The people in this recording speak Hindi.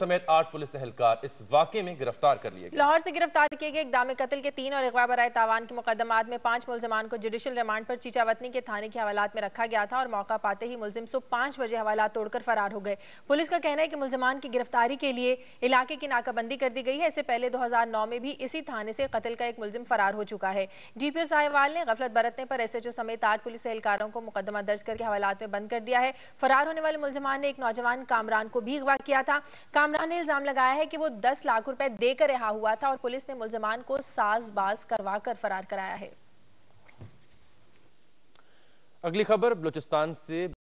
समेत आठ पुलिस एहलकार इस वाक़े में गिरफ्तार कर लिए गए लाहौर से गिरफ्तार किए गए इकदाम कत्ल के तीन और अगवा बरए तावान के मुकदमात में पांच मुलजमान को जुडिशल रिमांड पर चीचावतनी के थाने के हवालात में रखा गया था और मौका पाते ही मुलजिम सुबह पांच बजे हवालात तोड़कर फरार हो गए पुलिस का कहना है कि मुलजमान की गिरफ्तारी के लिए इलाके की नाकाबंदी कर दी गई है इससे पहले दो हजार नौ में भी इसी थाने से कत्ल का एक मुलजिम फरार हो चुका है डी पी ओ साहिवाल ने गफलत बरतने पर एस एच ओ समेत आठ पुलिस एहलकारों को मुकदमा दर्ज करके हवालात में बंद कर दिया है फरार होने वाले मुलजमान ने एक नौजवान कामरान को भी अगवा किया था कामरान ने इल्जाम लगाया है कि वो 10 लाख रुपए देकर रिहा हुआ था और पुलिस ने मुलजमान को साजबाज करवा कर फरार कराया है अगली खबर बलूचिस्तान से